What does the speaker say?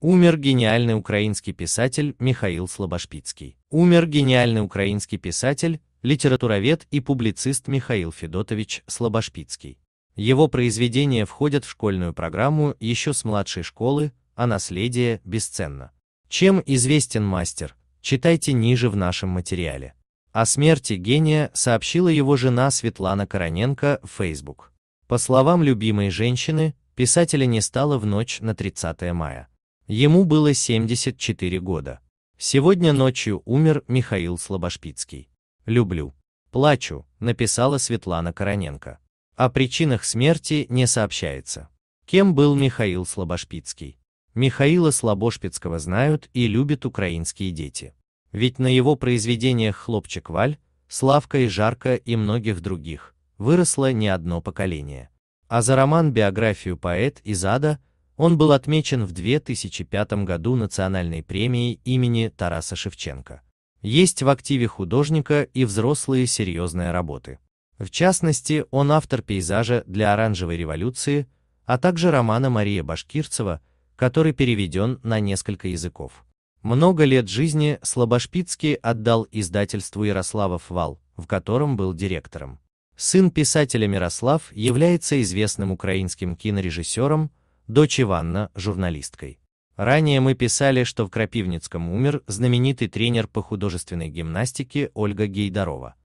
Умер гениальный украинский писатель Михаил Слобошпицкий. Умер гениальный украинский писатель, литературовед и публицист Михаил Федотович Слобошпицкий. Его произведения входят в школьную программу еще с младшей школы, а наследие бесценно. Чем известен мастер, читайте ниже в нашем материале. О смерти гения сообщила его жена Светлана Короненко в Facebook. По словам любимой женщины, писателя не стало в ночь на 30 мая. Ему было 74 года. Сегодня ночью умер Михаил Слобошпицкий. «Люблю. Плачу», – написала Светлана Короненко. О причинах смерти не сообщается. Кем был Михаил Слобошпицкий? Михаила Слобошпицкого знают и любят украинские дети. Ведь на его произведениях «Хлопчик Валь», «Славка и Жарко» и многих других выросло не одно поколение. А за роман-биографию «Поэт из ада» Он был отмечен в 2005 году национальной премией имени Тараса Шевченко. Есть в активе художника и взрослые серьезные работы. В частности, он автор пейзажа для «Оранжевой революции», а также романа Мария Башкирцева, который переведен на несколько языков. Много лет жизни Слобошпицкий отдал издательству Ярославов Вал, в котором был директором. Сын писателя Мирослав является известным украинским кинорежиссером, дочь Иванна, журналисткой. Ранее мы писали, что в Крапивницком умер знаменитый тренер по художественной гимнастике Ольга Гейдарова.